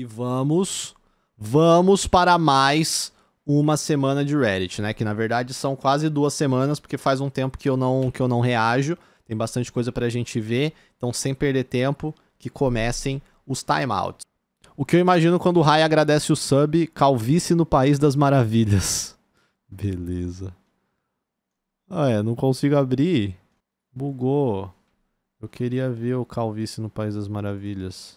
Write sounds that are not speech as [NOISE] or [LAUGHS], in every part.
E vamos, vamos para mais uma semana de Reddit, né? Que na verdade são quase duas semanas, porque faz um tempo que eu não, que eu não reajo. Tem bastante coisa para a gente ver. Então, sem perder tempo, que comecem os timeouts. O que eu imagino quando o Rai agradece o sub, calvície no País das Maravilhas. [LAUGHS] Beleza. Ah, é, não consigo abrir. Bugou. Eu queria ver o calvície no País das Maravilhas.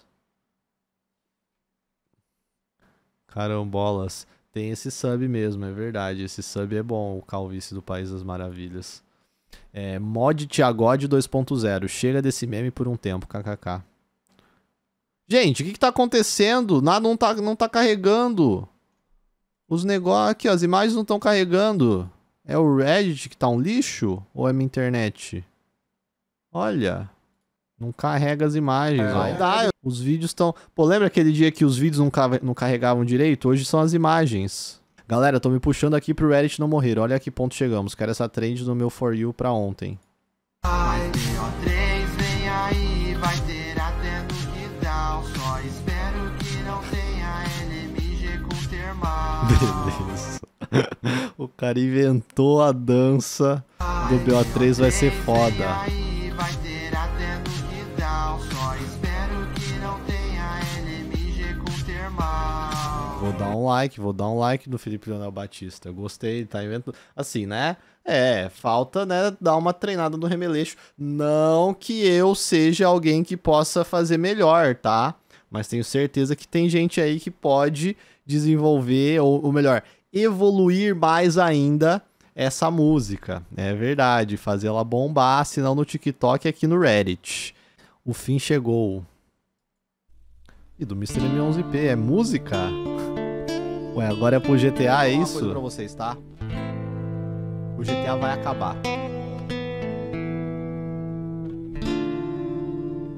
Carambolas. Tem esse sub mesmo, é verdade. Esse sub é bom, o Calvície do País das Maravilhas. É, mod Tiagode 2.0. Chega desse meme por um tempo, kkk. Gente, o que, que tá acontecendo? Nada não tá, não tá carregando. Os negócios aqui, ó, as imagens não estão carregando. É o Reddit que tá um lixo? Ou é minha internet? Olha. Não carrega as imagens. É. não dá. Os vídeos estão. Pô, lembra aquele dia que os vídeos não, carregavam direito? Hoje são as imagens. Galera, tô me puxando aqui pro Reddit não morrer. Olha a que ponto chegamos. Quero essa trend no meu For You pra ontem. Ai, vem aí, vai ter até no que dá. Só espero que não tenha LMG com termal. Beleza. [LAUGHS] o cara inventou a dança do BO3, vai ser foda. Aí, vai ter um like, vou dar um like no Felipe Leonel Batista. Eu gostei, tá inventando. Assim, né? É, falta, né, dar uma treinada no remeleixo. Não que eu seja alguém que possa fazer melhor, tá? Mas tenho certeza que tem gente aí que pode desenvolver, ou, ou melhor, evoluir mais ainda essa música. É verdade, fazer ela bombar, senão no TikTok e aqui no Reddit. O fim chegou. E do Mr. M11P, é música? Ué, agora é pro GTA, é isso? Uma coisa pra vocês, tá? O GTA vai acabar.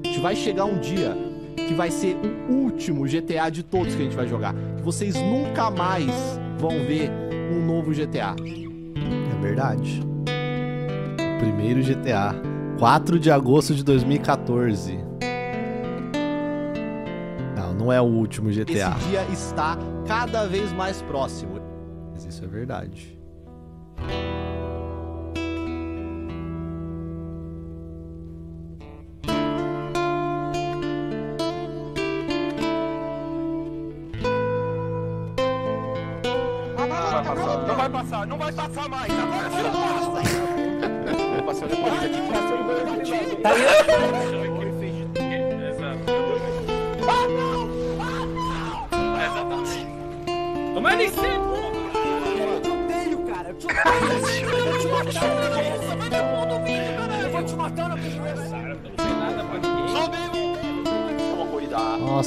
A gente vai chegar um dia que vai ser o último GTA de todos que a gente vai jogar. Que vocês nunca mais vão ver um novo GTA. É verdade. primeiro GTA. 4 de agosto de 2014 não é o último GTA. Esse dia está cada vez mais próximo. Mas isso é verdade. Não vai passar, não vai passar mais. Tá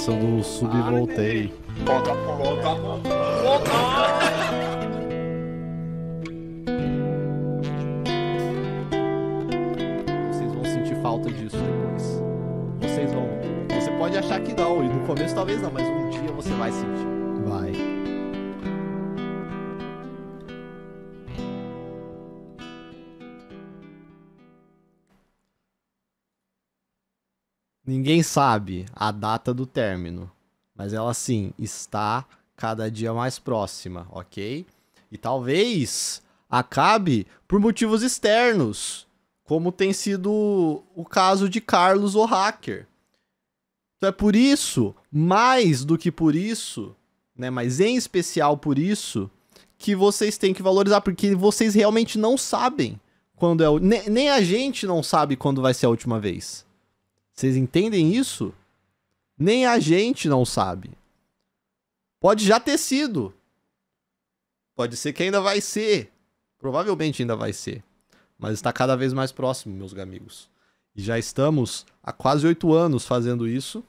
Nossa, eu voltei. Volta, volta, volta. sentir falta disso depois. Vocês vão. Você pode achar que não, e no começo talvez não, mas um dia você vai sentir. Ninguém sabe a data do término, mas ela sim está cada dia mais próxima, ok? E talvez acabe por motivos externos, como tem sido o caso de Carlos o hacker. Então é por isso, mais do que por isso, né, mas em especial por isso, que vocês têm que valorizar, porque vocês realmente não sabem quando é o. Nem, nem a gente não sabe quando vai ser a última vez. Vocês entendem isso? Nem a gente não sabe. Pode já ter sido. Pode ser que ainda vai ser. Provavelmente ainda vai ser. Mas está cada vez mais próximo, meus amigos. E já estamos há quase oito anos fazendo isso.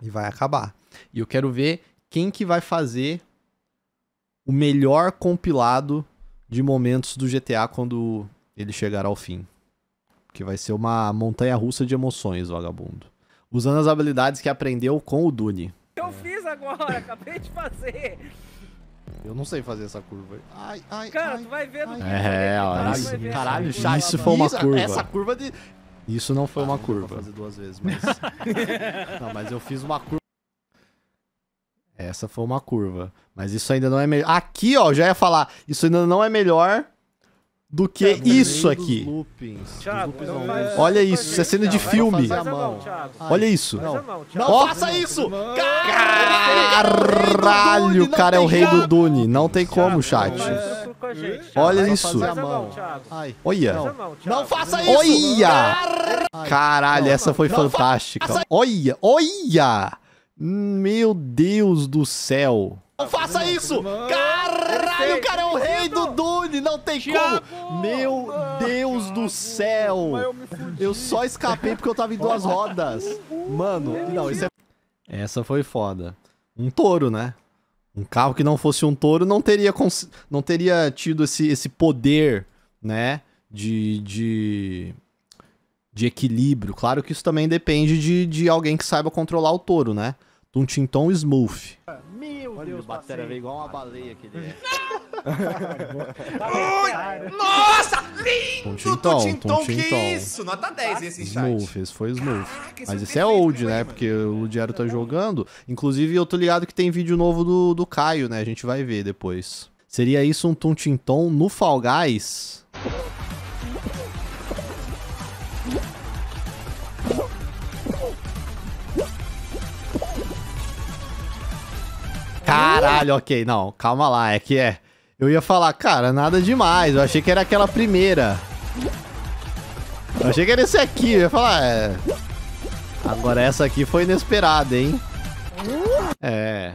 E vai acabar. E eu quero ver quem que vai fazer o melhor compilado de momentos do GTA quando ele chegar ao fim que vai ser uma montanha russa de emoções, vagabundo. Usando as habilidades que aprendeu com o Dune. Eu fiz agora, [LAUGHS] acabei de fazer. Eu não sei fazer essa curva. Ai, ai, Cara, ai, tu vai ver no É, olha isso, caralho, chato. Isso foi uma isso, curva. Essa curva de. Isso não foi ah, uma não curva. fazer duas vezes, mas. [LAUGHS] não, mas eu fiz uma curva. Essa foi uma curva. Mas isso ainda não é melhor. Aqui, ó, já ia falar. Isso ainda não é melhor do que Thiago, isso aqui. Loopings, Thiago, Olha isso, isso é cena de filme. Mão, Olha isso. Não, não, não faça isso! Caralho, Caralho cara é o rei do Dune. Não tem como, chat. Olha isso. Olha. Não faça isso! Olha! Caralho, essa foi fantástica. Olha, olha! Meu Deus do céu. Não faça não, isso! Não. Caralho, o cara é o rei do Dune! Não tem Thiago, como! Meu ah, Deus do céu! Eu, eu, só escapei porque eu tava em duas [LAUGHS] rodas. Mano, não, isso é... Essa foi foda. Um touro, né? Um carro que não fosse um touro não teria, cons... não teria tido esse, esse poder, né? De, de, de equilíbrio. Claro que isso também depende de, de alguém que saiba controlar o touro, né? Tum um Tinton Smooth. Meu Olha, Deus, o Batera veio igual uma baleia que ele é. Nossa, lindo! Tintom, Tintom, que isso? Nota 10 esse chat. Smooth, esse foi Smooth. Caraca, Mas esse é old, né? Porque o Diário tá jogando. Inclusive, eu tô ligado que tem vídeo novo do, do Caio, né? A gente vai ver depois. Seria isso um Tintom no Fall Guys? Caralho, ok. Não, calma lá. É que é. Eu ia falar, cara, nada demais. Eu achei que era aquela primeira. Eu achei que era esse aqui. Eu ia falar, é. Agora essa aqui foi inesperada, hein? É.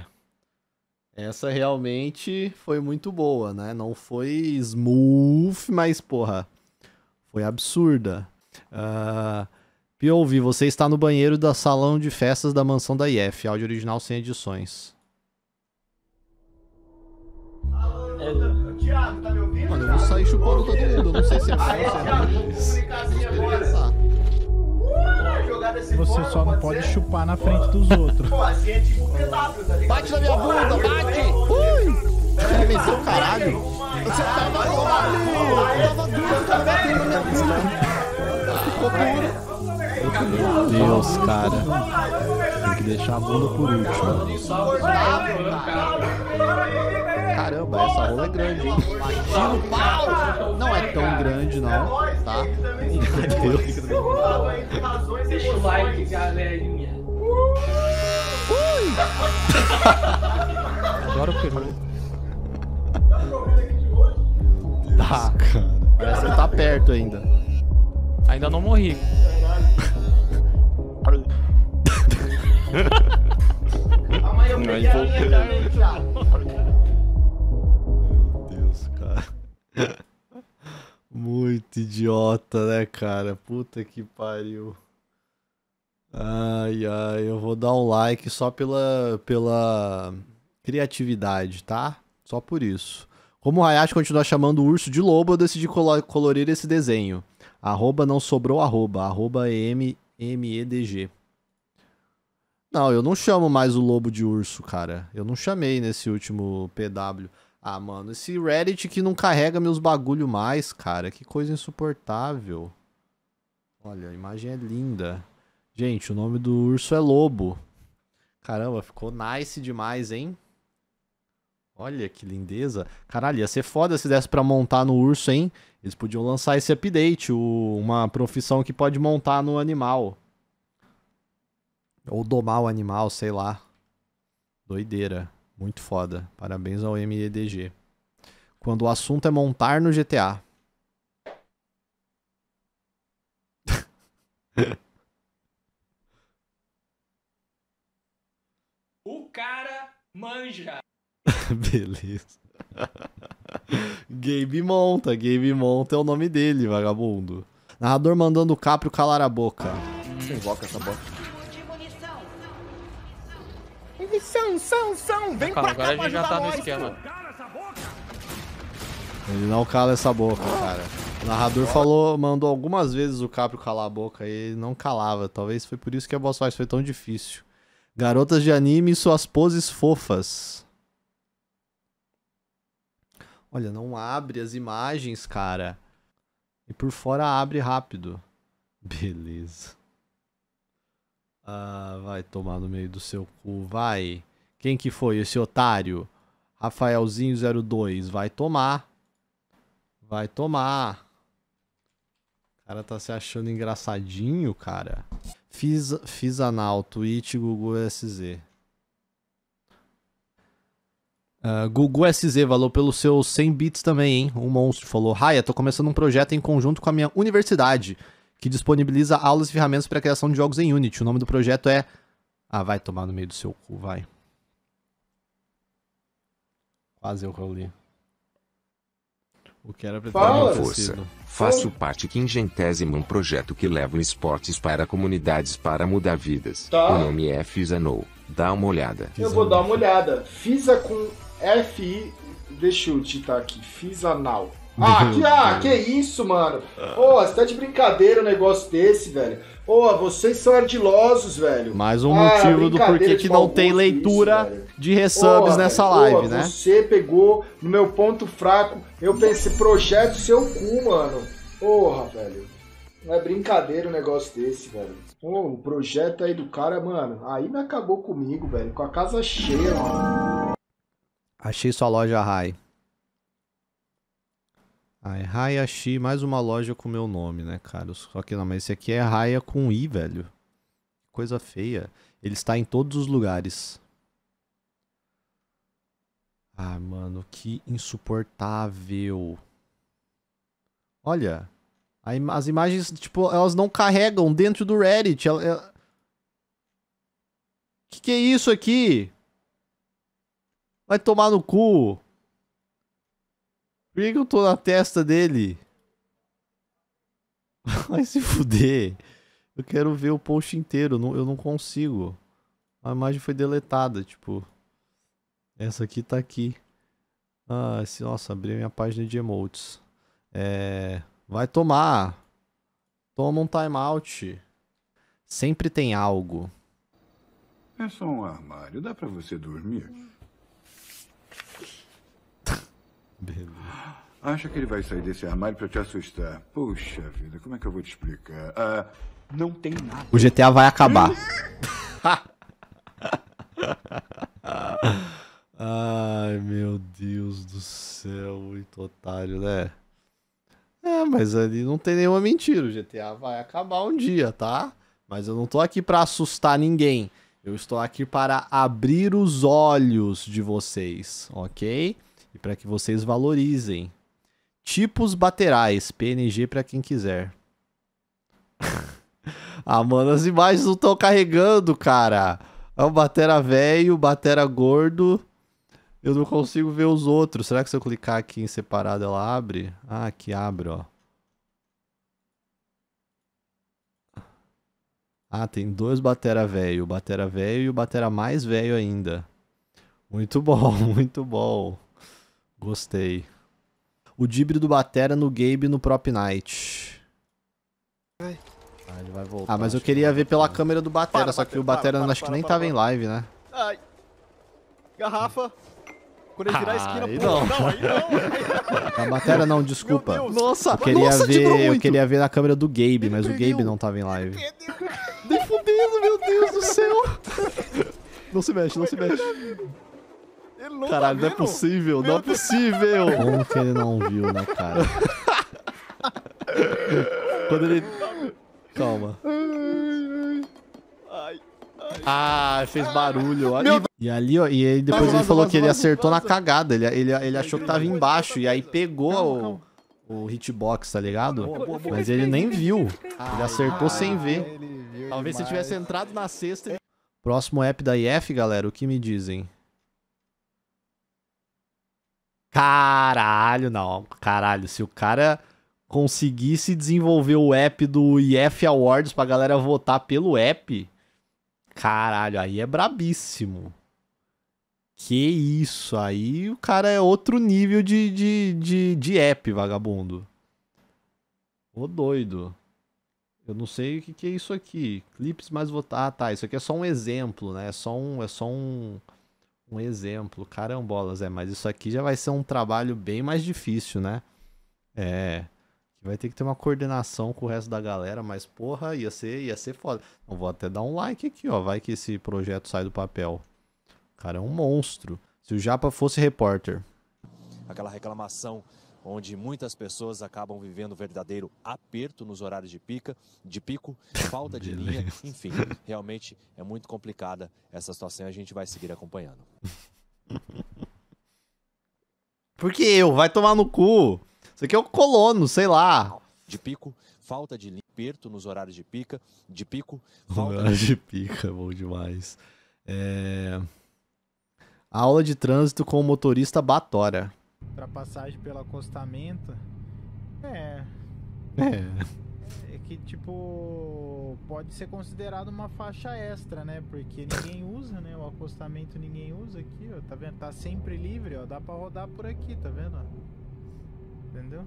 Essa realmente foi muito boa, né? Não foi smooth, mas porra. Foi absurda. Uh, ah, POV, você está no banheiro da salão de festas da mansão da IF. Áudio original sem edições. tá me ouvindo? Mano, eu vou sair chupando todo mundo. Eu não sei se é Aí, Thiago, né? assim agora. Você só não pode chupar na frente dos outros. Pô, assim é tipo PW, tá Bate na minha bunda, bate! Ui! Você venceu o caralho? Você tava duro! Tava duro, tava na minha bunda! Ficou duro! Meu Deus, cara. Tem que deixar a bunda por último. Caramba, essa rola é grande, hein? São Paulo! Não é tão grande, não, tá? Deixa o like, galerinha. Ui! Adoro o peru. Tá, cara. Parece que tá perto ainda. Ainda não morri. Amanhã eu peguei a minha Muito idiota, né, cara? Puta que pariu. Ai, ai, eu vou dar um like só pela, pela criatividade, tá? Só por isso. Como o Hayashi continua chamando o urso de lobo, eu decidi colorir esse desenho. Arroba não sobrou arroba, arroba M g Não, eu não chamo mais o lobo de urso, cara. Eu não chamei nesse último PW. Ah, mano, esse Reddit que não carrega meus bagulho mais, cara. Que coisa insuportável. Olha, a imagem é linda. Gente, o nome do urso é Lobo. Caramba, ficou nice demais, hein? Olha que lindeza. Caralho, ia ser foda se desse pra montar no urso, hein? Eles podiam lançar esse update, o... uma profissão que pode montar no animal. Ou domar o animal, sei lá. Doideira. Muito foda. Parabéns ao MEDG. Quando o assunto é montar no GTA. [LAUGHS] o cara manja. [LAUGHS] Beleza. [LAUGHS] Gabe Monta, Gabe Monta é o nome dele, vagabundo. Narrador mandando o Caprio calar a boca. Você invoca essa boca. São, São, São! Vem Calma, pra cá agora a gente já tá no esquema. Ele não cala essa boca, cara. O narrador falou, mandou algumas vezes o Caprio calar a boca e ele não calava. Talvez foi por isso que a boss fight foi tão difícil. Garotas de anime e suas poses fofas. Olha, não abre as imagens, cara. E por fora abre rápido. Beleza. Ah, vai tomar no meio do seu cu, vai. Quem que foi esse otário? Rafaelzinho02, vai tomar. Vai tomar. O cara tá se achando engraçadinho, cara. Fiz, fiz anal, tweet, Google SZ. Uh, Gugu SZ, ah, valeu pelos seus 100 bits também, hein? Um monstro falou: Raia, tô começando um projeto em conjunto com a minha universidade que disponibiliza aulas e ferramentas para a criação de jogos em Unity. O nome do projeto é. Ah, vai tomar no meio do seu cu, vai. Quase eu rolei. O que era pra uma Força. Faço parte quingentésimo um projeto que leva esportes para comunidades para mudar vidas. Tá. O nome é Fisanou. Dá uma olhada. Eu vou dar uma olhada. Fisa com F-I. Deixa eu digitar aqui. Fisanal. Ah, que, ah, que isso, mano. Pô, oh, você tá de brincadeira um negócio desse, velho. Pô, oh, vocês são ardilosos, velho. Mais um ah, motivo do porquê que não tem leitura isso, de resubs oh, nessa velho. live, né? Você pegou no meu ponto fraco. Eu pensei, projeto seu cu, mano. Porra, velho. Não é brincadeira um negócio desse, velho. Pô, o projeto aí do cara, mano, aí me acabou comigo, velho. Com a casa cheia, mano. Achei sua loja high. Ah, é Hayashi, mais uma loja com meu nome, né, cara? Só que não, mas esse aqui é Raya com I, velho. Coisa feia. Ele está em todos os lugares. Ah, mano, que insuportável. Olha, im as imagens, tipo, elas não carregam dentro do Reddit. Ela, ela... Que que é isso aqui? Vai tomar no cu. Por que, que eu tô na testa dele? [LAUGHS] Vai se fuder. Eu quero ver o post inteiro, eu não consigo. A imagem foi deletada, tipo. Essa aqui tá aqui. Ah, esse, nossa, abri minha página de emotes. É, vai tomar. Toma um timeout. Sempre tem algo. É só um armário, dá para você dormir? Beleza. Acha que ele vai sair desse armário para te assustar? Poxa vida, como é que eu vou te explicar? Ah, não tem nada. O GTA vai acabar. [LAUGHS] Ai, meu Deus do céu, muito otário, né? É, mas ali não tem nenhuma mentira. O GTA vai acabar um dia, tá? Mas eu não tô aqui para assustar ninguém. Eu estou aqui para abrir os olhos de vocês, ok? e para que vocês valorizem. Tipos baterais, PNG para quem quiser. ah, [LAUGHS] mano, as imagens não estão carregando, cara. É um batera velho, batera gordo. Eu não consigo ver os outros. Será que se eu clicar aqui em separado ela abre? Ah, aqui abre, ó. Ah, tem dois batera velho. O batera velho e o batera mais velho ainda. Muito [LAUGHS] bom, muito bom. Gostei. O Dibre do Batera no Gabe no Prop Night. Ah, ele vai voltar. Ah, mas eu queria ver pela câmera do Batera, para, só que o Batera para, acho que nem tava em live, né? Ai. Garrafa. Quando ele virar a esquina, aí pô, não. não, aí não. [LAUGHS] A Batera não, desculpa. Nossa, eu queria nossa, ver, eu queria ver na câmera do Gabe, mas o Gabe não tava em live. Nem meu Deus do céu. [LAUGHS] Não se mexe, não se mexe. Ele não tá Caralho, tá não é possível, Meu não é possível. [LAUGHS] Como que ele não viu, né, cara? [LAUGHS] Quando ele. Calma. Ai, ah, fez ah. barulho. e, ali, ó, e ele, depois ele falou que ele acertou na cagada. Ele, ele, ele achou que tava embaixo. E aí pegou calma, calma. o, o hitbox, tá ligado? Boa, boa, boa. Mas ele nem viu. Ele acertou ah, sem ver. Talvez se tivesse entrado na sexta. Próximo app da IF, galera, o que me dizem? Caralho, não. Caralho, se o cara conseguisse desenvolver o app do IF Awards pra galera votar pelo app, caralho, aí é brabíssimo. Que isso, aí o cara é outro nível de, de, de, de app, vagabundo. Ô doido. Eu não sei o que, que é isso aqui. Clips mais votar. Ah, tá. Isso aqui é só um exemplo, né? É só um. É só um um exemplo. Carambolas, é, mas isso aqui já vai ser um trabalho bem mais difícil, né? É. Vai ter que ter uma coordenação com o resto da galera, mas porra, ia ser, ia ser foda. Então vou até dar um like aqui, ó. Vai que esse projeto sai do papel. O cara é um monstro. Se o Japa fosse repórter. Aquela reclamação onde muitas pessoas acabam vivendo verdadeiro aperto nos horários de pica, de pico, falta de linha, enfim, realmente é muito complicada essa situação a gente vai seguir acompanhando. Porque eu, vai tomar no cu. Isso aqui é o colono, sei lá. De pico, falta de linha, aperto nos horários de pica, de pico, falta de pica, é bom demais. É... Aula de trânsito com o motorista Batora ultrapassagem pelo acostamento. É. É. É que, tipo, pode ser considerado uma faixa extra, né? Porque ninguém usa, né? O acostamento ninguém usa aqui, ó. Tá vendo? Tá sempre livre, ó. Dá pra rodar por aqui, tá vendo? Entendeu?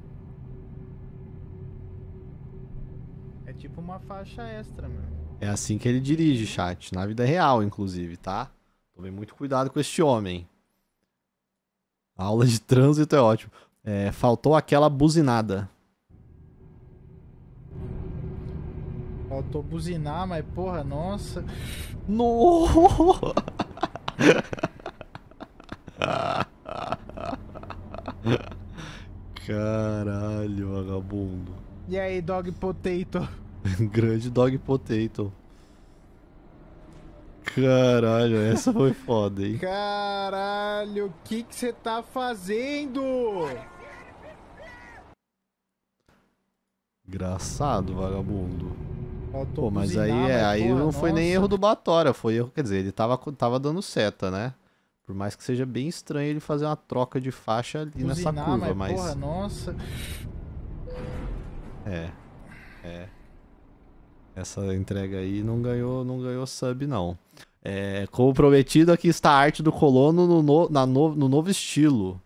É tipo uma faixa extra, mano. É assim que ele dirige, chat. Na vida real, inclusive, tá? Tomei muito cuidado com este homem aula de trânsito é ótimo. É, faltou aquela buzinada. Faltou buzinar, mas porra, nossa. No! [LAUGHS] Caralho, vagabundo. E aí, dog potato? [LAUGHS] Grande dog potato. Caralho, essa foi foda, hein? Caralho, o que que você tá fazendo? Engraçado, vagabundo. Pô, mas aí, é, aí porra, não nossa. foi nem erro do Batora, foi erro, quer dizer, ele tava, tava dando seta, né? Por mais que seja bem estranho ele fazer uma troca de faixa ali nessa curva, mas... mas... Porra, nossa. É, é essa entrega aí não ganhou, não ganhou sub, não. É, como prometido, aqui está a arte do colono no, no, na no, no novo estilo.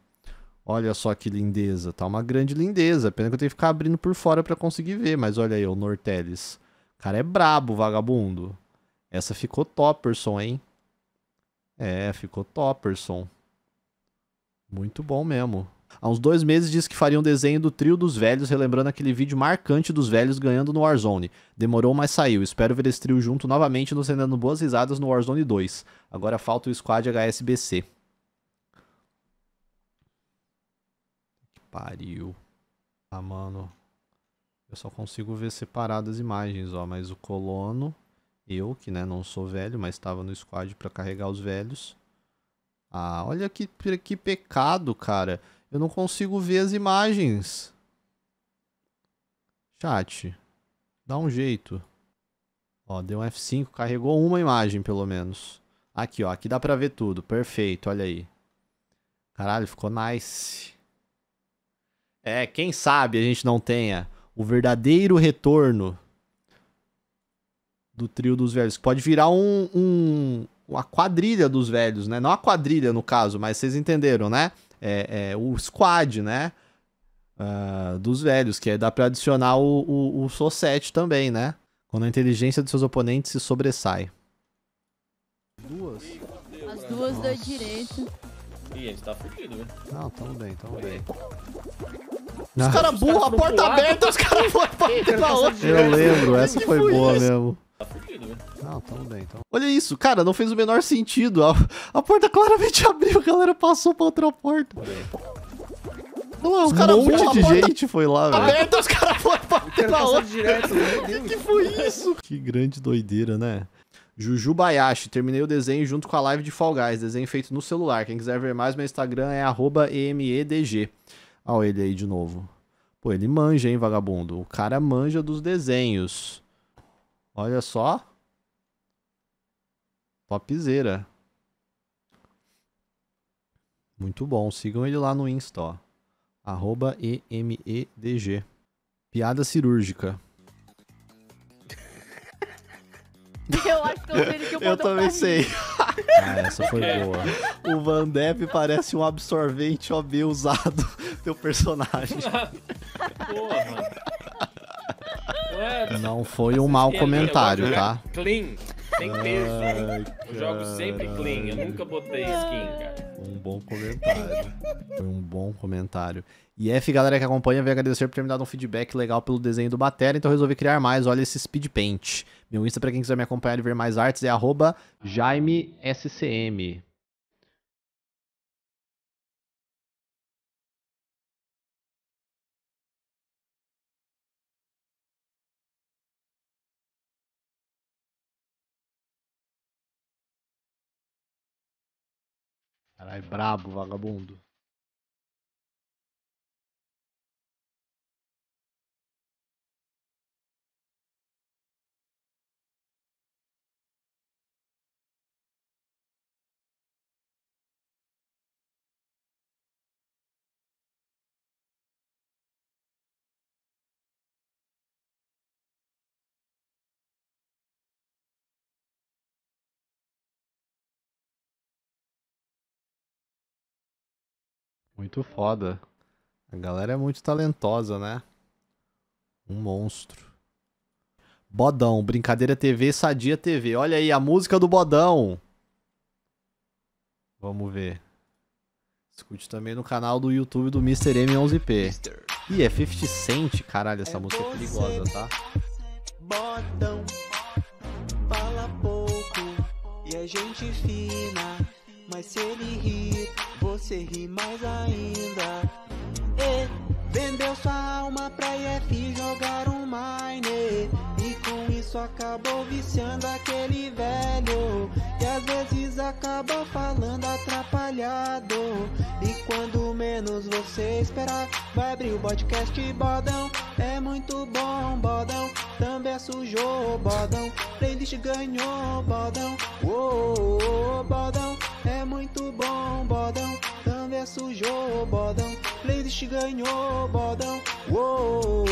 Olha só que lindeza, tá uma grande lindeza. Pena que eu tenho que ficar abrindo por fora para conseguir ver, mas olha aí o Nortelis. O cara é brabo, vagabundo. Essa ficou topperson, hein? É, ficou topperson. Muito bom mesmo. Há uns dois meses disse que faria um desenho do trio dos velhos, relembrando aquele vídeo marcante dos velhos ganhando no Warzone. Demorou, mas saiu. Espero ver esse trio junto novamente, nos rendendo boas risadas no Warzone 2. Agora falta o squad HSBC. Que pariu. Ah, mano. Eu só consigo ver separadas as imagens, ó. Mas o colono, eu, que né, não sou velho, mas estava no squad para carregar os velhos. Ah, olha que, que pecado, cara. Eu não consigo ver as imagens. Chat. Dá um jeito. Ó, deu um F5, carregou uma imagem, pelo menos. Aqui, ó. Aqui dá pra ver tudo. Perfeito, olha aí. Caralho, ficou nice. É, quem sabe a gente não tenha o verdadeiro retorno do trio dos velhos. Pode virar um, um, uma quadrilha dos velhos, né? Não a quadrilha, no caso, mas vocês entenderam, né? é, é, o squad, né? Uh, dos velhos, que é, dá pra adicionar o, o, o também, né? Quando a inteligência dos seus oponentes se sobressai. Duas? As duas da direita. Ih, a gente tá fudido, né? Não, tamo bem, tamo bem. Os caras burram [LAUGHS] a porta aberta, os caras foram pra outra. Eu lembro, essa foi boa mesmo. Não, ah, tá tamo bem, então. Olha isso, cara, não fez o menor sentido. A, a porta claramente [LAUGHS] abriu, a galera passou pra outra porta. Olha é, os caras, um monte de gente foi lá, velho. Aberta, os caras foram pra outra. O [LAUGHS] que, que foi isso? Que grande doideira, né? Juju Bayashi, terminei o desenho junto com a live de Fall Guys, desenho feito no celular. Quem quiser ver mais, meu Instagram é emedg. Olha ele aí de novo. Pô, ele manja, hein, vagabundo? O cara manja dos desenhos. Olha só. Topzera. Muito bom. Sigam ele lá no Insta, ó. Arroba E-M-E-D-G. Piada cirúrgica. [LAUGHS] Eu acho que eu que eu Eu tá também sei. Ah, essa foi [LAUGHS] é. boa. O Van Depp parece um absorvente OB usado, teu [LAUGHS] personagem. Não foi um mau comentário, tá? Clean. Tem peso. Ai, eu jogo sempre clean, eu nunca botei skin, cara. Um bom comentário. Foi um bom comentário. E F, galera que acompanha, veio agradecer por ter me dado um feedback legal pelo desenho do Batera, então resolvi criar mais. Olha esse Speed Paint. Meu Insta, pra quem quiser me acompanhar e ver mais artes, é jaimescm. Caralho, brabo, vagabundo. muito foda. A galera é muito talentosa, né? Um monstro. Bodão, Brincadeira TV, Sadia TV. Olha aí, a música do Bodão. Vamos ver. Escute também no canal do YouTube do Mr. M11P. Ih, é 50 Cent. Caralho, essa é música é perigosa, tá? Bodão, fala pouco e a gente fina, mas se ele irrita você ri mais ainda. E vendeu sua alma pra IF jogar um mine. E com isso acabou viciando aquele velho. E às vezes acaba falando atrapalhado. E quando menos você esperar, vai abrir o podcast bodão. É muito bom, bodão. Também é sujou, bodão. Playlist ganhou, bodão. Uou, bodão. É muito bom, bodão sujou, bodão. Playlist ganhou, bodão. Uou,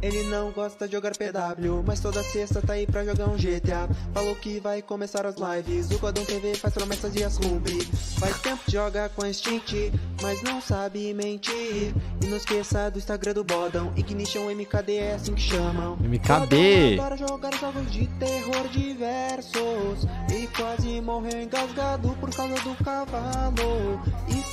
ele não gosta de jogar PW, mas toda sexta tá aí pra jogar um GTA. Falou que vai começar as lives, o Godão TV faz promessas e as cumpre. Faz tempo que joga com a Instinct, mas não sabe mentir. E não esqueça do Instagram do Bodão, Ignition MKD é assim que chamam. MKD! Bodão jogar jogos de terror diversos. E quase morreu engasgado por causa do cavalo. E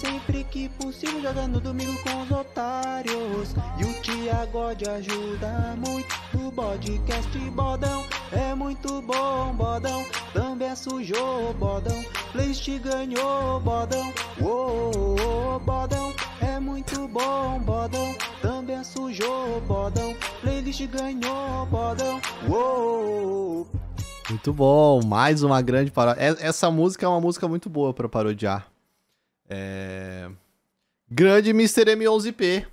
por cima joga no domingo com os otários. E o de ajuda muito. O podcast bodão é muito bom, bodão. Também é sujou, bodão. Playstation ganhou, bodão. Uou, bodão. É muito bom, bodão. Também é sujou, bodão. Playlist ganhou, bodão. Uou. Muito bom, mais uma grande paródia. É, essa música é uma música muito boa para parodiar. É... Grande Mr. M11P.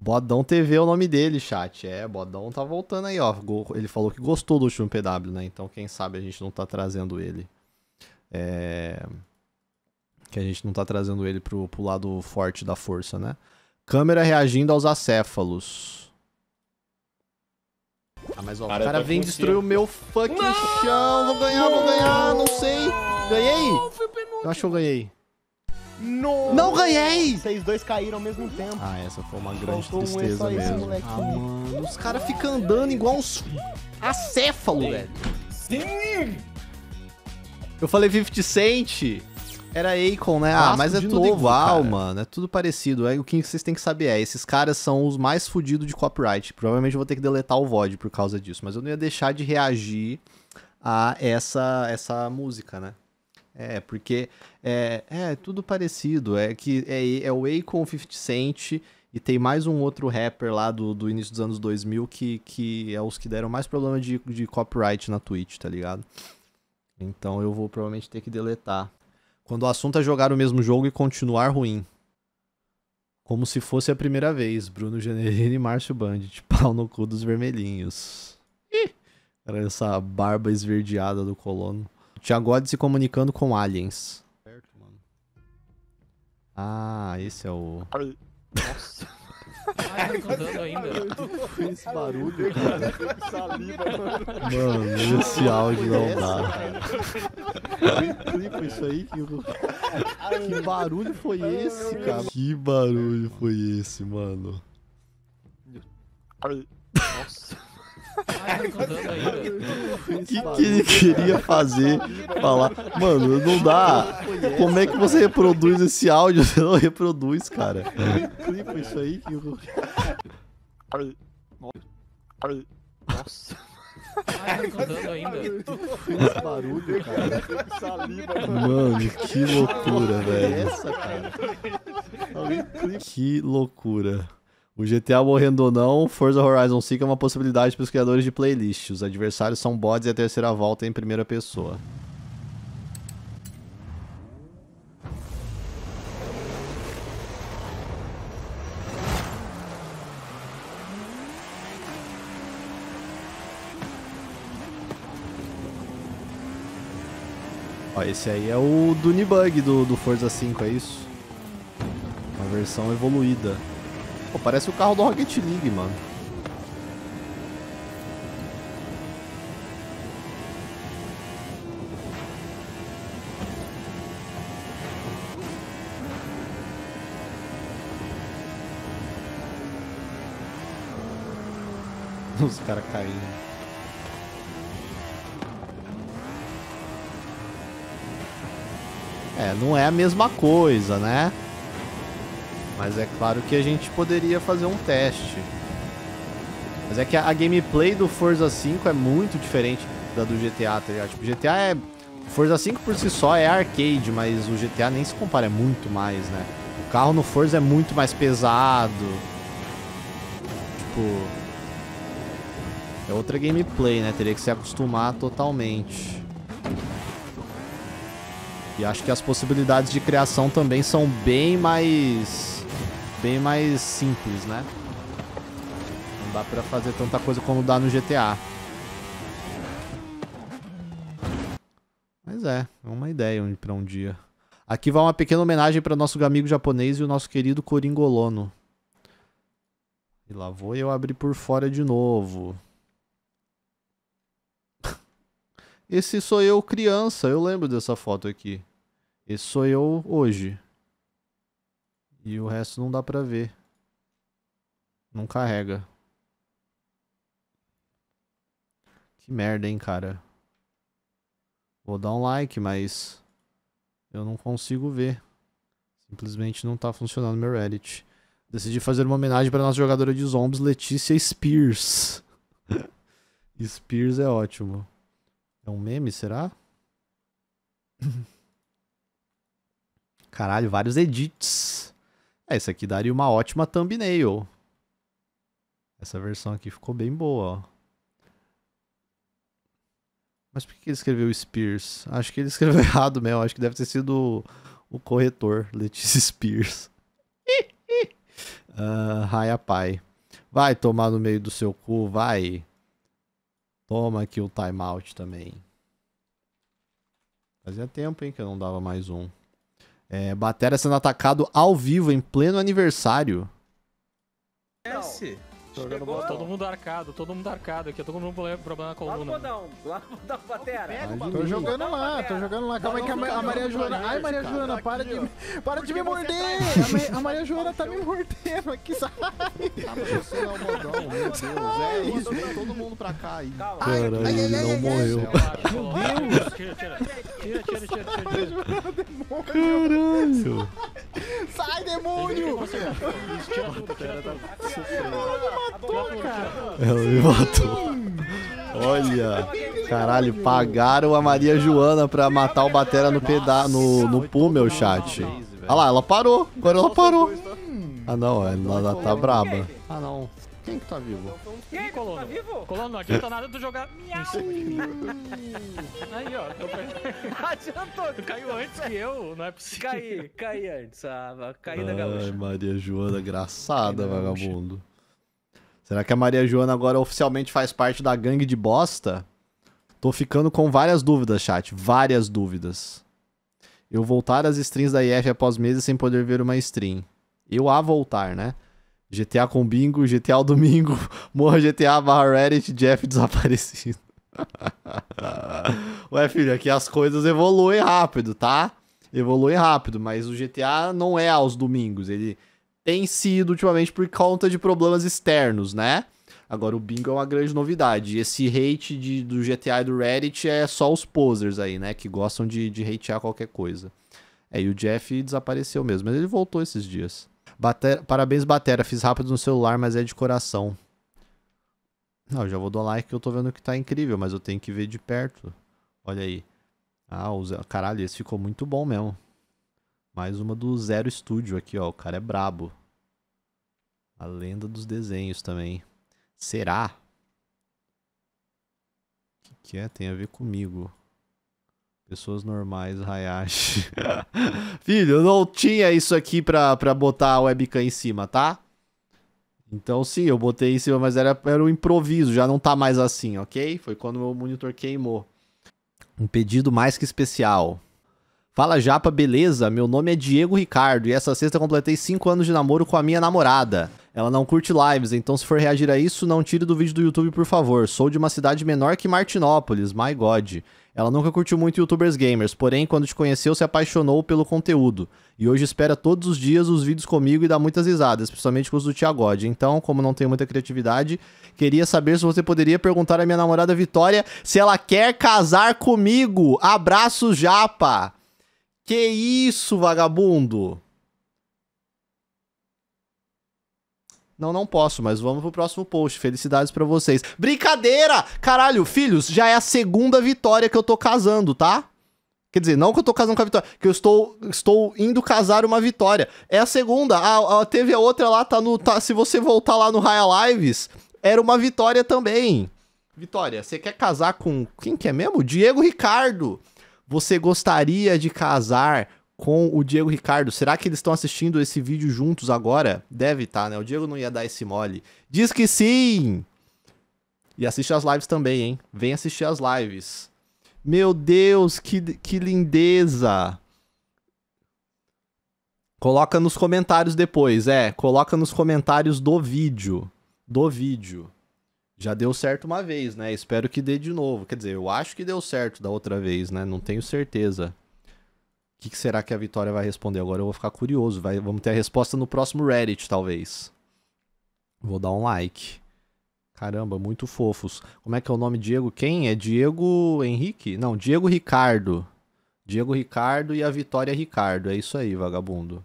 Bodão TV é o nome dele, chat. É, Bodão tá voltando aí, ó. Ele falou que gostou do último PW, né? Então, quem sabe a gente não tá trazendo ele. É... Que a gente não tá trazendo ele pro, pro lado forte da força, né? Câmera reagindo aos acéfalos. Ah, mas ó, o cara, cara tá vem destruir o meu fucking não! chão. Vou ganhar, vou ganhar, não sei. Ganhei? Eu acho que eu ganhei. No... Não ganhei! Vocês dois caíram ao mesmo tempo. Ah, essa foi uma grande Faltou tristeza um mesmo. ah, mano, os caras ficam andando igual uns acéfalo, velho. Sim! Eu falei 50 Cent. Era Akon, né? Ah, mas é tudo novo, igual, cara. mano. É tudo parecido. É, o que vocês têm que saber é, esses caras são os mais fodidos de copyright. Provavelmente eu vou ter que deletar o VOD por causa disso. Mas eu não ia deixar de reagir a essa, essa música, né? É, porque é, é tudo parecido. É que é, é o Akon com 50 Cent e tem mais um outro rapper lá do, do início dos anos 2000 que, que é os que deram mais problema de, de copyright na Twitch, tá ligado? Então eu vou provavelmente ter que deletar. Quando o assunto é jogar o mesmo jogo e continuar ruim. Como se fosse a primeira vez, Bruno Generini e Márcio Bandit. [LAUGHS] Pau no cu dos vermelhinhos. Ih! Era essa barba esverdeada do colono. Jagod se comunicando com aliens. Certo, mano. Ah, esse é o... Nossa. Ai, tá ainda. Esse barulho, cara. mano. esse áudio não dá. Clipa isso é aí. Que... que barulho foi esse, cara? Que barulho foi esse, mano? Nossa. O que, que ele queria fazer? Falar, mano, não dá. Como é que você reproduz esse áudio? Você não reproduz, cara. Clipa isso aí, Kiko. Nossa. Ah, ainda. Esse barulho, cara. Tá- mano, que loucura, velho. Que loucura. O GTA morrendo ou não, Forza Horizon 5 é uma possibilidade para os criadores de playlist. Os adversários são bots e a terceira volta é em primeira pessoa. Ó, esse aí é o Dunebug do, do Forza 5, é isso? Uma versão evoluída. Pô, parece o carro do Rocket League, mano. [LAUGHS] Os caras caindo. É, não é a mesma coisa, né? Mas é claro que a gente poderia fazer um teste. Mas é que a, a gameplay do Forza 5 é muito diferente da do GTA, tá ligado? Tipo, GTA é... Forza 5 por si só é arcade, mas o GTA nem se compara, é muito mais, né? O carro no Forza é muito mais pesado. Tipo... É outra gameplay, né? Teria que se acostumar totalmente. E acho que as possibilidades de criação também são bem mais bem mais simples, né? Não dá pra fazer tanta coisa como dá no GTA. Mas é, é uma ideia pra um dia. Aqui vai uma pequena homenagem para nosso amigo japonês e o nosso querido Coringolono. E lá vou eu abrir por fora de novo. [LAUGHS] Esse sou eu criança, eu lembro dessa foto aqui. Esse sou eu hoje. E o resto não dá pra ver. Não carrega. Que merda, hein, cara. Vou dar um like, mas eu não consigo ver. Simplesmente não tá funcionando meu Reddit. Decidi fazer uma homenagem para nossa jogadora de zombies, Letícia Spears. [LAUGHS] Spears é ótimo. É um meme, será? [LAUGHS] Caralho, vários edits. É, isso aqui daria uma ótima thumbnail. Essa versão aqui ficou bem boa, ó. Mas por que ele escreveu Spears? Acho que ele escreveu [LAUGHS] errado mesmo. Acho que deve ter sido o corretor, Letícia Spears. uh, [LAUGHS] Pai. Vai tomar no meio do seu cu, vai. Toma aqui o timeout também. Fazia tempo, hein, que eu não dava mais um. É, Batera sendo atacado ao vivo em pleno aniversário. Esse? Jogando bola. Todo mundo arcado, todo mundo arcado aqui. Todo mundo com problema na coluna. Lá no bodão, lá no bodão batera. Tô jogando lá, tô jogando lá. Calma aí tá que a Maria Joana... Ai, Maria Joana, para de, para de me morder! Tá a Maria Joana tá me tá mordendo aqui, sai! Ah, mas você é o bodão, meu Deus. É, mandou todo mundo pra cá aí. Caralho, ele não morreu. Meu Deus! Tira, tira, tira, tira, tira. Caralho! Sai, demônio! Tira tudo, tira tudo. É, ela me matou. Olha, caralho, pagaram a Maria Joana pra matar o Batera no, peda no, no pool, meu chat. Olha lá, ela parou. Agora ela parou. Ah não, ela, tá ela tá braba. Ah não. Quem que tá vivo? Quem Colono? Tá vivo? Colono, aqui tá nada do jogar. Miau! aí, ó. Tô... [LAUGHS] Adiantou, tu caiu antes que eu, não é possível. Caí, caí antes. Ah, caí da gaúcha. Ai, Maria Joana, engraçada, vagabundo. Será que a Maria Joana agora oficialmente faz parte da gangue de bosta? Tô ficando com várias dúvidas, chat. Várias dúvidas. Eu voltar às strings da IF após meses sem poder ver uma stream. Eu a voltar, né? GTA com bingo, GTA ao domingo, [LAUGHS] morra GTA barra Reddit, Jeff [LAUGHS] desaparecido. [LAUGHS] Ué, filho, aqui é as coisas evoluem rápido, tá? Evoluem rápido, mas o GTA não é aos domingos. Ele tem sido ultimamente por conta de problemas externos, né? Agora o bingo é uma grande novidade. Esse hate de, do GTA e do Reddit é só os posers aí, né? Que gostam de, de hatear qualquer coisa. É, e o Jeff desapareceu mesmo, mas ele voltou esses dias. Bater... Parabéns, Batera. Fiz rápido no celular, mas é de coração. Não, eu já vou dar like que eu tô vendo que tá incrível, mas eu tenho que ver de perto. Olha aí. Ah, os... caralho, esse ficou muito bom mesmo. Mais uma do Zero Studio aqui, ó. O cara é brabo. A lenda dos desenhos também. Será? O que, que é? Tem a ver comigo. Pessoas normais, Hayashi. [LAUGHS] Filho, eu não tinha isso aqui pra, pra botar a webcam em cima, tá? Então sim, eu botei em cima, mas era, era um improviso, já não tá mais assim, ok? Foi quando meu monitor queimou. Um pedido mais que especial. Fala Japa, beleza? Meu nome é Diego Ricardo e essa sexta completei 5 anos de namoro com a minha namorada. Ela não curte lives, então se for reagir a isso, não tire do vídeo do YouTube, por favor. Sou de uma cidade menor que Martinópolis, my god. Ela nunca curtiu muito youtubers gamers, porém, quando te conheceu, se apaixonou pelo conteúdo. E hoje espera todos os dias os vídeos comigo e dá muitas risadas, principalmente com os do Tiagode. Então, como não tenho muita criatividade, queria saber se você poderia perguntar à minha namorada Vitória se ela quer casar comigo. Abraço, Japa! Que isso, vagabundo? Não, não posso, mas vamos pro próximo post. Felicidades para vocês. Brincadeira! Caralho, filhos, já é a segunda vitória que eu tô casando, tá? Quer dizer, não que eu tô casando com a vitória, que eu estou, estou indo casar uma vitória. É a segunda. Ah, teve a outra lá, tá no. Tá, se você voltar lá no Raya Lives, era uma vitória também. Vitória, você quer casar com. Quem que é mesmo? Diego Ricardo. Você gostaria de casar com o Diego Ricardo? Será que eles estão assistindo esse vídeo juntos agora? Deve estar, tá, né? O Diego não ia dar esse mole. Diz que sim! E assiste as lives também, hein? Vem assistir as lives. Meu Deus, que, que lindeza! Coloca nos comentários depois, é. Coloca nos comentários do vídeo. Do vídeo já deu certo uma vez, né? Espero que dê de novo. Quer dizer, eu acho que deu certo da outra vez, né? Não tenho certeza. O que, que, será que a Vitória vai responder? Agora eu vou ficar curioso. Vai, vamos ter a resposta no próximo Reddit, talvez. Vou dar um like. Caramba, muito fofos. Como é que é o nome Diego? Quem? É Diego Henrique? Não, Diego Ricardo. Diego Ricardo e a Vitória Ricardo. É isso aí, vagabundo.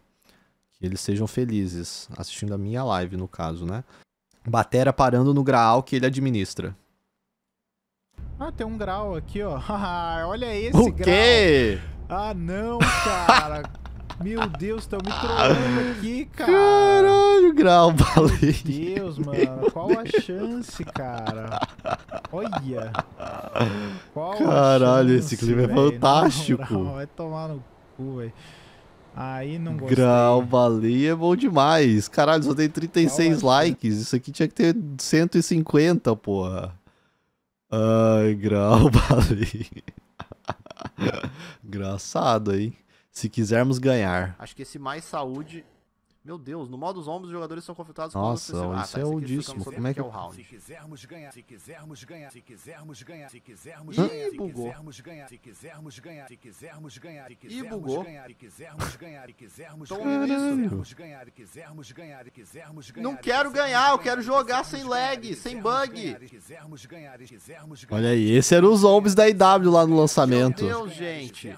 Que eles sejam felizes assistindo a minha live, no caso, né? Batera parando no graal que ele administra. Ah, tem um grau aqui, ó. [LAUGHS] Ah, olha esse o grau. O quê? Ah, não, cara. [LAUGHS] Meu Deus, estão me trollando aqui, cara. Caralho, grau, valeu. Meu Deus, mano. Qual a chance, cara? Olha. Qual Caralho, chance, esse clima véio. é fantástico. Não, não, vai tomar no cu, velho. Aí não gostei. Grau baleia é bom demais. Caralho, só tem 36 é? likes. Isso aqui tinha que ter 150, porra. Ai, grau baleia. [LAUGHS] Engraçado, hein? Se quisermos ganhar. Acho que esse mais saúde meu Deus, no modo zombies os jogadores são confrontados Nossa, com Nossa, isso é oldíssimo. Como é que é o round? Se quisermos ganhar, se quisermos ganhar, se quisermos ganhar, se quisermos ganhar, se quisermos ganhar, se quisermos ganhar, se quisermos ganhar, se quisermos ganhar, se quisermos ganhar, se quisermos ganhar, se quisermos ganhar, Não quero ganhar, eu quero jogar sem lag, sem bug. Olha aí, esse era o zombies da IW lá no lançamento. Meu Deus, gente.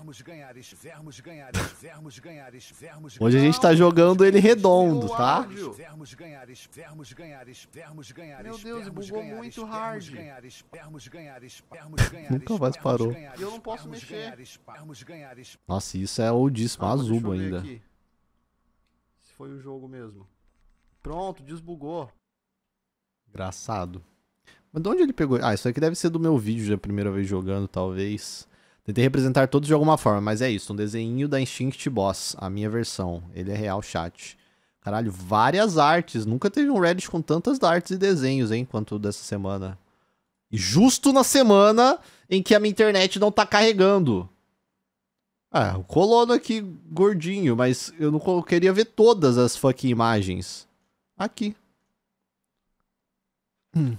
Hoje a gente tá jogando ele redondo redondo, tá? Meu Deus, bugou muito hard. [LAUGHS] Nunca mais parou. E eu não posso mexer. Nossa, isso é oldíssimo, ah, azubo ainda. Aqui. Se foi o jogo mesmo. Pronto, desbugou. Engraçado. Mas de onde ele pegou? Ah, isso aqui deve ser do meu vídeo da primeira vez jogando, talvez. Tentei representar todos de alguma forma, mas é isso. Um desenho da Instinct Boss, a minha versão. Ele é real chat. Caralho, várias artes. Nunca teve um Reddit com tantas artes e desenhos, hein, quanto dessa semana. E justo na semana em que a minha internet não tá carregando. Ah, o colono aqui gordinho, mas eu não eu queria ver todas as fucking imagens. Aqui. Hum.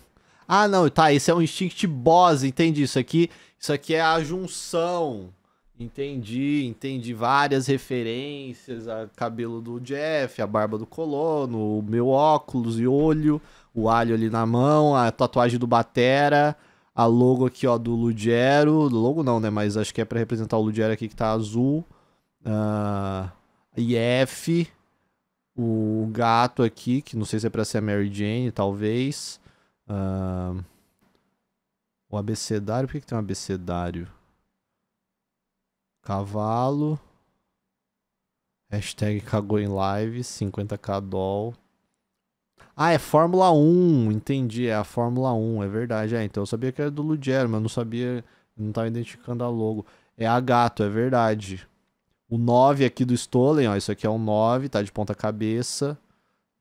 Ah, não, tá, esse é um instinct boss, entende isso aqui? Isso aqui é a junção Entendi, entendi várias referências, a cabelo do Jeff, a barba do colono, o meu óculos e olho, o alho ali na mão, a tatuagem do Batera, a logo aqui, ó, do Ludiero, logo não, né, mas acho que é para representar o Ludiero aqui que tá azul, uh, ah, IF, o gato aqui, que não sei se é pra ser a Mary Jane, talvez, uh, o abecedário, por que, que tem um abecedário? Cavalo. Hashtag cagou em live, 50k doll. Ah, é Fórmula 1, entendi, é a Fórmula 1, é verdade. É, então eu sabia que era do Ludger mas não sabia, não tava identificando a logo. É a gato, é verdade. O 9 aqui do Stolen, ó, isso aqui é um 9, tá de ponta cabeça.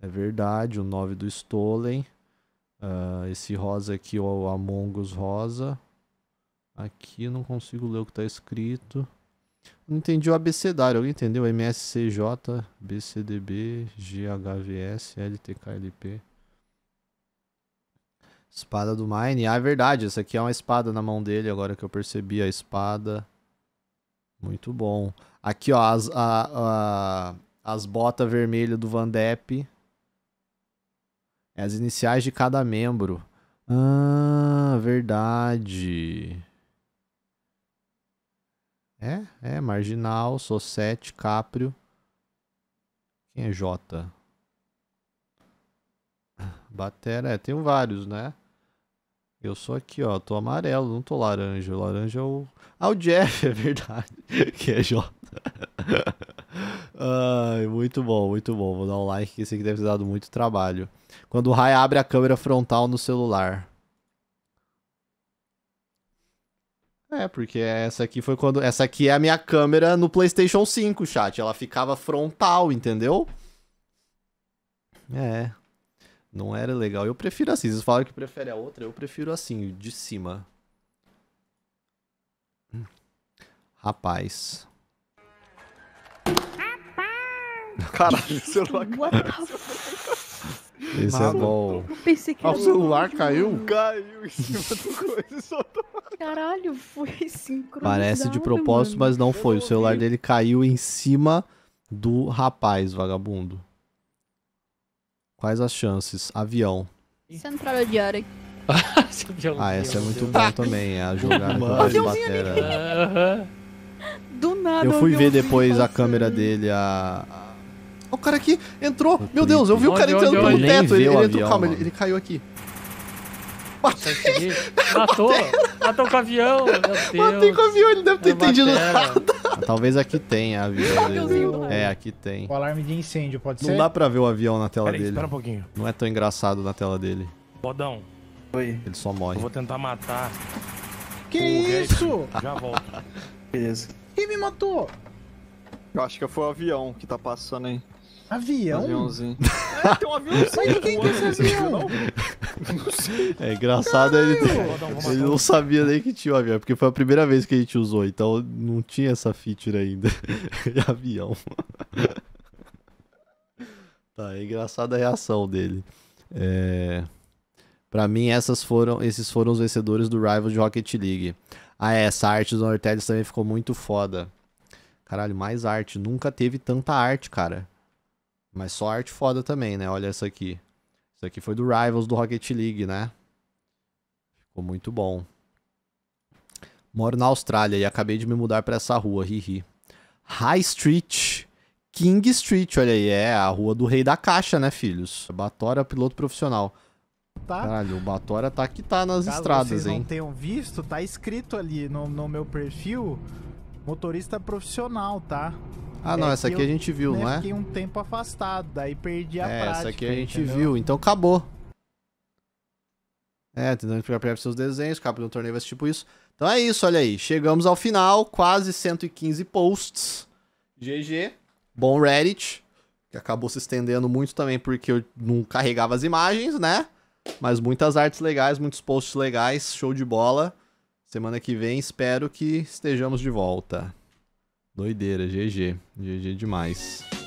É verdade, o 9 do Stolen. Uh, esse rosa aqui, o Among Us rosa. Aqui não consigo ler o que tá escrito. Não entendi o abecedário. Alguém entendeu? MSCJ, BCDB, GHVS, LTKLP. Espada do Mine. Ah, é verdade. Essa aqui é uma espada na mão dele, agora que eu percebi a espada. Muito bom. Aqui, ó, as, a, a, as botas vermelhas do Van Depp. É as iniciais de cada membro. Ah, verdade. É, é, Marginal, Sou 7, Caprio. Quem é J? Batera, é, tem vários, né? Eu sou aqui, ó, tô amarelo, não tô laranja. laranja é o... Ah, o Jeff, [LAUGHS] é verdade, que é J. Ai, muito bom, muito bom. Vou dar um like, que esse aqui deve ter dado muito trabalho. Quando o Rai abre a câmera frontal no celular. É, porque essa aqui foi quando. Essa aqui é a minha câmera no PlayStation 5, chat. Ela ficava frontal, entendeu? É. Não era legal. Eu prefiro assim. Vocês falaram que prefere a outra, eu prefiro assim, de cima. Rapaz. Hum. Rapaz! Caralho, seu celular. Isso é bom. Pensei que ah, o celular caiu? Caiu em cima do coisa e soltou. Caralho, foi sincronizado. Parece de propósito, mano. mas não foi. O celular dele caiu em cima do rapaz, vagabundo. Quais as chances? Avião. Central diária. ah, [LAUGHS] essa é muito bom também, é a [LAUGHS] jogada que eu Do nada. Eu fui ver depois a câmera dele, a, o cara aqui entrou. Meu Deus, eu vi o cara entrando pelo teto. Ele, ele avião, entrou. Calma, ele, ele, caiu aqui. Matou! Matou com o avião! Matei com o avião, ele deve ter é entendido nada. Ah, talvez aqui tenha avião dele. É, aqui tem. O alarme de incêndio, pode Não ser? Não dá pra ver o avião na tela dele. espera um pouquinho. Não é tão engraçado na tela dele. Bodão. Oi. Ele só morre. Eu vou tentar matar. Que isso? já volto. Beleza. Quem me matou? Eu acho que foi o avião que tá passando aí. Avião? Aviãozinho. É, tem um avião Mas quem que é avião? Não? sei. É engraçado ele, ele não sabia nem que tinha um avião, porque foi a primeira vez que a gente usou, então não tinha essa feature ainda. [LAUGHS] É avião. Tá, é engraçada a reação dele. É... Pra mim, essas foram, esses foram os vencedores do Rival de Rocket League. Ah, é, essa arte do Nortelis também ficou muito foda. Caralho, mais arte. Nunca teve tanta arte, cara. Mas só arte foda também, né? Olha essa aqui. Isso aqui foi do Rivals do Rocket League, né? Ficou muito bom. Moro na Austrália e acabei de me mudar para essa rua, hihi. High Street, King Street, olha aí, é a rua do rei da caixa, né, filhos? Batora, piloto profissional. Tá. Caralho, o Batora tá que tá nas Caso estradas, vocês hein? não tenham visto, tá escrito ali no, no meu perfil, motorista profissional, tá? Ah, não, é essa aqui eu, a gente viu, né, não é? Fiquei um tempo afastado, daí perdi a é, prática. Essa aqui a gente entendeu? viu, então acabou. É, tentando explicar pra seus desenhos, capa de um torneio vai ser tipo isso. Então é isso, olha aí. Chegamos ao final, quase 115 posts. GG. Bom Reddit, que acabou se estendendo muito também porque eu não carregava as imagens, né? Mas muitas artes legais, muitos posts legais, show de bola. Semana que vem espero que estejamos de volta. Doideira, GG. GG demais.